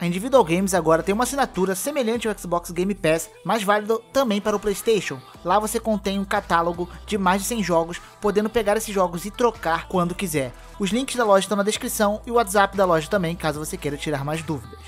A Individual Games agora tem uma assinatura semelhante ao Xbox Game Pass, mas válida também para o PlayStation. Lá você contém um catálogo de mais de 100 jogos, podendo pegar esses jogos e trocar quando quiser. Os links da loja estão na descrição e o WhatsApp da loja também, caso você queira tirar mais dúvidas.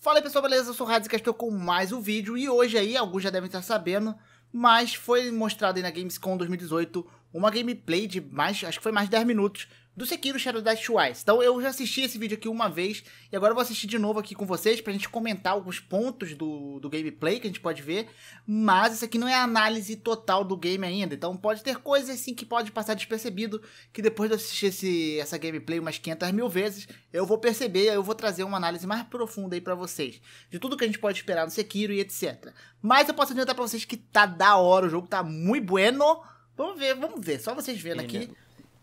Fala aí pessoal, beleza? Eu sou o Radz e estou com mais um vídeo e hoje aí, alguns já devem estar sabendo, mas foi mostrado aí na Gamescom 2018 uma gameplay de mais, acho que foi mais de 10 minutos do Sekiro Shadow Die Twice. Então eu já assisti esse vídeo aqui uma vez e agora eu vou assistir de novo aqui com vocês pra gente comentar alguns pontos do, do gameplay que a gente pode ver, mas isso aqui não é a análise total do game ainda, então pode ter coisas assim que pode passar despercebido, que depois de eu assistir esse, essa gameplay umas 500 mil vezes, eu vou perceber, eu vou trazer uma análise mais profunda aí pra vocês, de tudo que a gente pode esperar no Sekiro e etc. Mas eu posso adiantar pra vocês que tá da hora, o jogo tá muito bueno, Vamos ver, vamos ver. Só vocês vendo aqui, né?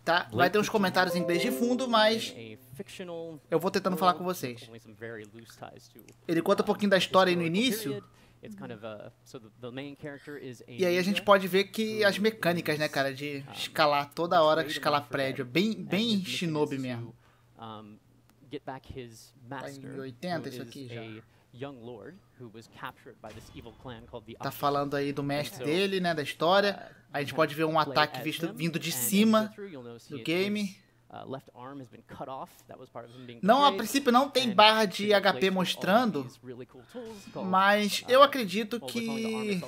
tá? Vai ter uns comentários em inglês de fundo, mas é, é eu vou tentando falar com vocês. Ele conta um pouquinho da história aí no início. E aí a gente pode ver que as mecânicas, né, cara, de ah, escalar toda hora, escalar prédio, né? bem, bem shinobi mesmo. Tá em 80 isso aqui já. Tá falando aí do mestre dele, né, da história. Uh, a gente pode ver um ataque visto, vindo de cima do game. Uh, não, a princípio não tem barra de HP mostrando, mas uh, eu acredito que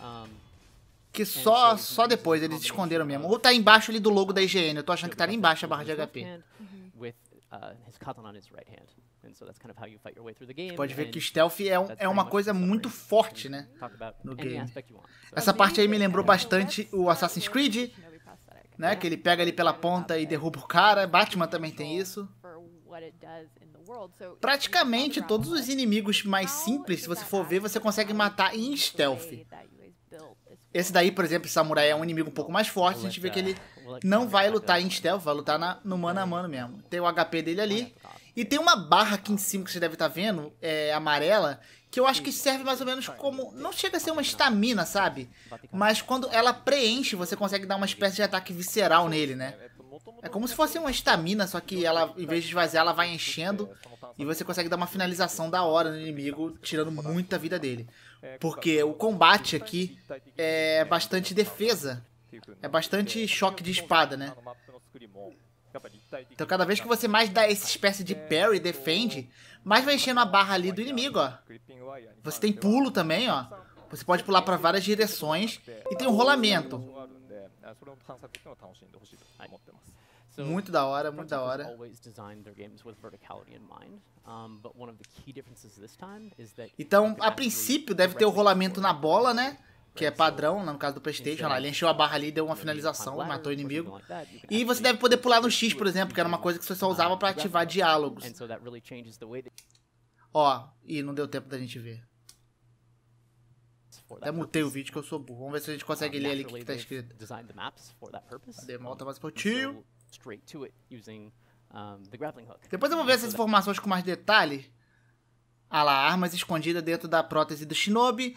uhum. que só só depois eles esconderam mesmo. Ou tá embaixo ali do logo da IGN, eu tô achando que tá ali embaixo a barra de HP. Uhum. So Você pode ver que stealth é, um, é uma coisa muito forte, né? No game. Essa parte aí me lembrou bastante o Assassin's Creed, né, né? Que ele pega ele pela ponta e derruba o cara. Batman também tem isso. Praticamente todos os inimigos mais simples, se você for ver, você consegue matar em stealth. Esse daí, por exemplo, samurai é um inimigo um pouco mais forte. A gente vê que ele uh, não vai lutar em stealth, vai lutar na, no mano a mano mesmo. Tem o HP dele ali. E tem uma barra aqui em cima que você deve estar tá vendo, é, amarela, que eu acho que serve mais ou menos como. Não chega a ser uma estamina, sabe? Mas quando ela preenche, você consegue dar uma espécie de ataque visceral nele, né? É como se fosse uma estamina, só que ela, em vez de esvaziar, ela vai enchendo e você consegue dar uma finalização da hora no inimigo, tirando muita vida dele. Porque o combate aqui é bastante defesa, é bastante choque de espada, né? Então cada tá vez que você mais dá essa espécie de é, parry, defende, mais vai enchendo a barra ali do inimigo, ó. Você tem pulo também, ó. Você pode pular para várias direções e tem um rolamento. Né? Tá muito da hora, muito da hora. Então, a princípio deve ter o rolamento na bola, né? que é padrão, né, no caso do Playstation, lá, ele encheu a barra ali, deu uma tá finalização, matou o inimigo. E você deve poder pular no X, por exemplo, que era uma coisa que você só usava para ativar diálogos. Ó, e não deu tempo da gente ver. Até mutei o vídeo que eu sou burro. Vamos ver se a gente consegue ler ali o que, que tá escrito. Demolta mais mais tio. Depois eu vou ver essas informações com mais detalhe. Ah lá, armas escondidas dentro da prótese do Shinobi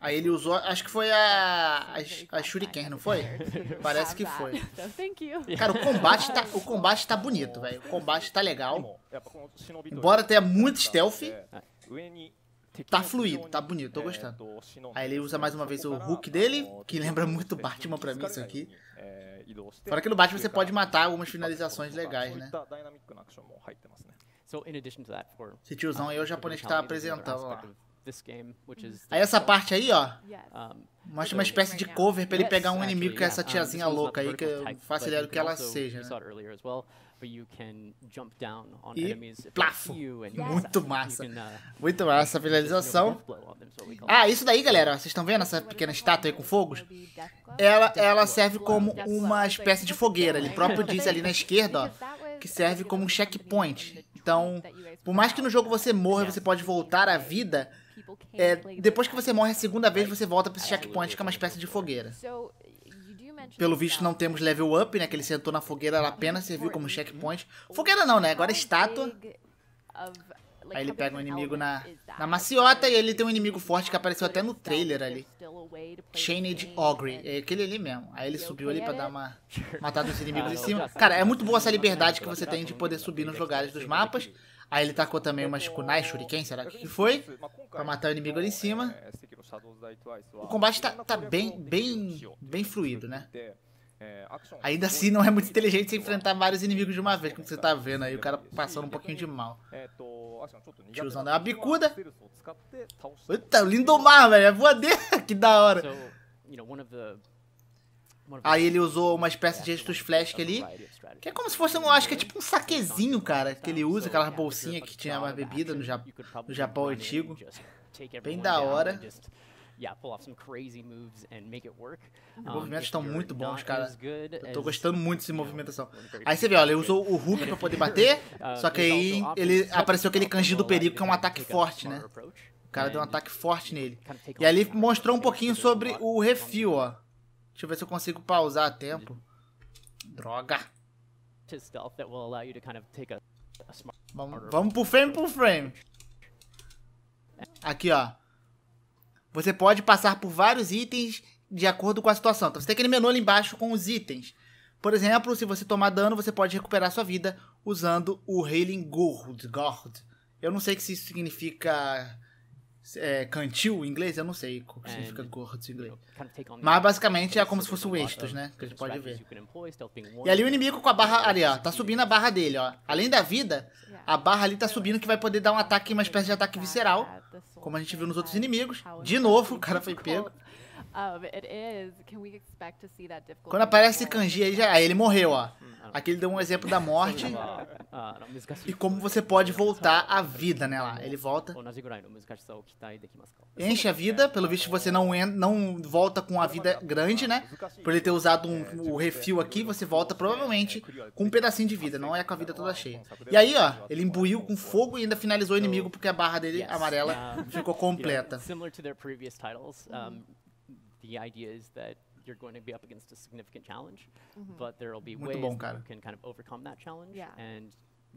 Aí ele usou, acho que foi a, a, a Shuriken, não foi? Parece que foi. Então, Cara, o combate tá, o combate tá bonito, velho. O combate tá legal. É, Embora tenha muito stealth, é, ah. tá fluido, tá bonito, tô é, gostando. Aí ele usa mais uma vez o hook dele, que lembra muito Batman pra mim isso aqui. Fora que no Batman você tá. pode matar algumas finalizações legais, né? Tá, Esse tiozão aí é o japonês que tá apresentando lá this game, which is Aí essa parte aí, ó, mostra uma espécie de cover para ele pegar um inimigo que é essa tiazinha louca aí, que eu faço ideia do que ela seja. Né? E plafo! Muito massa! Uh, Muito massa a finalização. Ah, isso daí, galera, vocês estão vendo essa pequena estátua aí com fogos? Ela, ela serve como uma espécie de fogueira, ele próprio diz ali na esquerda, ó, que serve como um checkpoint. Então, por mais que no jogo você morra, você pode voltar à vida é, depois que você morre a segunda vez, você volta para esse checkpoint, que é uma espécie de fogueira. Pelo visto, não temos level up, né? Que ele sentou na fogueira, ela apenas serviu como checkpoint. Fogueira não, né? Agora é estátua. Aí ele pega um inimigo na, na maciota e ele tem um inimigo forte que apareceu até no trailer ali. Chained Ogre. É aquele ali mesmo. Aí ele subiu ali pra dar uma matada os ah, inimigos em cima. Cara, é muito boa essa liberdade tá? que você tá tem de poder subir nos né? lugares dos mapas. Aí ele tacou também umas kunai shuriken, será que foi? Pra matar o inimigo ali em cima. O combate tá, tá bem, bem, bem fluido, né? Ainda assim, não é muito inteligente você enfrentar vários inimigos de uma vez, como você tá vendo aí, o cara passando um pouquinho de mal. Tiozão dá uma bicuda. Eita, mar, velho, é voadeira, que da hora. Aí ele usou uma espécie de gestos é flash ali, que é como se fosse, eu acho que é tipo um saquezinho, cara, que ele usa, aquela bolsinha que tinha uma bebida no, ja no Japão antigo. Bem da hora. Os movimentos estão muito bons, cara. Eu tô gostando muito dessa movimentação. Aí você vê, olha, ele usou o Hulk pra poder bater, uh, só que aí ele apareceu aquele kanji do perigo, que é um ataque forte, né? O cara deu um ataque forte nele. E ali mostrou um pouquinho sobre o refil, ó. Deixa eu ver se eu consigo pausar a tempo. Droga. Vamos, vamos pro frame por frame. Aqui, ó. Você pode passar por vários itens de acordo com a situação. Então você tem aquele menu ali embaixo com os itens. Por exemplo, se você tomar dano, você pode recuperar sua vida usando o Healing Gourd. Eu não sei o que isso significa é, cantil em inglês, eu não sei o que significa gordo em inglês. Mas basicamente é como se fosse o Estus, né? Que a gente pode ver. E ali o inimigo com a barra ali, ó. Tá subindo a barra dele, ó. Além da vida, a barra ali tá subindo que vai poder dar um ataque, uma espécie de ataque visceral. Como a gente viu nos outros inimigos. De novo, o cara foi pego. Quando aparece kanji aí já, aí ele morreu, ó. Aqui ele deu um exemplo da morte ah, e como você pode voltar à vida, né, lá. Ele volta. Enche a vida, pelo visto você não não volta com a vida grande, né? Por ele ter usado um, o refil aqui, você volta provavelmente com um pedacinho de vida, não é com a vida toda cheia. E aí, ó, ele imbuiu com fogo e ainda finalizou o inimigo porque a barra dele amarela ah. ficou completa. Similar to their previous titles, the idea is that you're going to be up against a significant challenge, mm-hmm. but there will be Muito ways bom, that you can kind of overcome that challenge yeah. and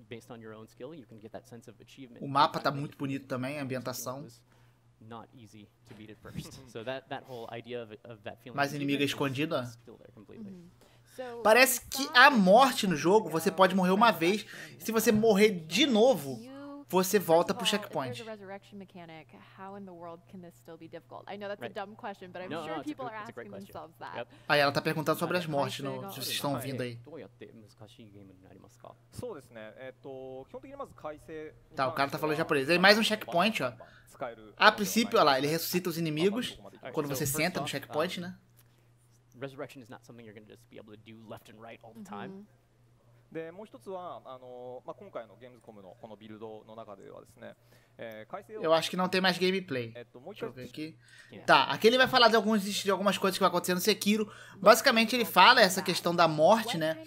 based on your own skill, you can get that sense of achievement. O mapa tá muito bonito também, a ambientação. Not easy to beat first. so that that whole idea of, of that feeling. Mais inimiga escondida. Mm-hmm. Parece que a morte no jogo, você pode morrer uma vez. Se você morrer de novo, você volta pro checkpoint. Aí ela tá perguntando sobre as mortes, no, se vocês estão ouvindo aí. Tá, o cara tá falando japonês. Aí mais um checkpoint, ó. A princípio, olha lá, ele ressuscita os inimigos quando você senta no checkpoint, né? Resurrection is not something you're going just be able to do left and right all the time. Mm -hmm. でもう一つはあの、まあ、今回のゲームズコムのこのビルドの中ではですね、えー、改正を Eu acho que não tem mais gameplay. Deixa eu ver aqui. Tá, aqui ele vai falar de, alguns, de algumas coisas que vai acontecer no Sekiro. Basicamente, ele fala essa questão da morte, né?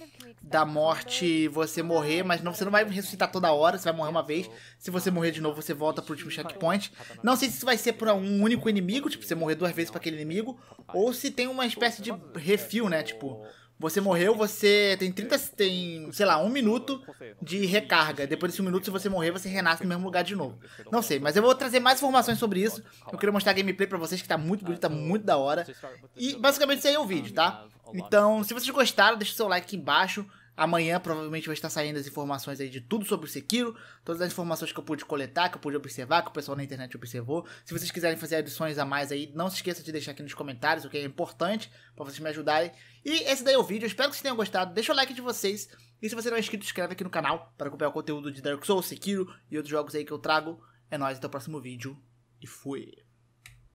Da morte, você morrer, mas não, você não vai ressuscitar toda hora, você vai morrer uma vez. Se você morrer de novo, você volta pro último checkpoint. Não sei se isso vai ser por um único inimigo, tipo, você morrer duas vezes para aquele inimigo, ou se tem uma espécie de refil, né? Tipo, você morreu, você tem 30, tem, sei lá, um minuto de recarga. Depois desse um minuto, se você morrer, você renasce no mesmo lugar de novo. Não sei, mas eu vou trazer mais informações sobre isso. Eu queria mostrar gameplay pra vocês, que tá muito bonito, tá muito da hora. E basicamente isso aí é o vídeo, tá? Então, se vocês gostaram, deixa o seu like aqui embaixo. Amanhã provavelmente vai estar saindo as informações aí de tudo sobre o Sekiro, todas as informações que eu pude coletar, que eu pude observar, que o pessoal na internet observou. Se vocês quiserem fazer adições a mais aí, não se esqueça de deixar aqui nos comentários, o que é importante para vocês me ajudarem. E esse daí é o vídeo, espero que vocês tenham gostado. Deixa o like de vocês. E se você não é inscrito, inscreve aqui no canal para acompanhar o conteúdo de Dark Souls, Sekiro e outros jogos aí que eu trago. É nóis, até o próximo vídeo e fui!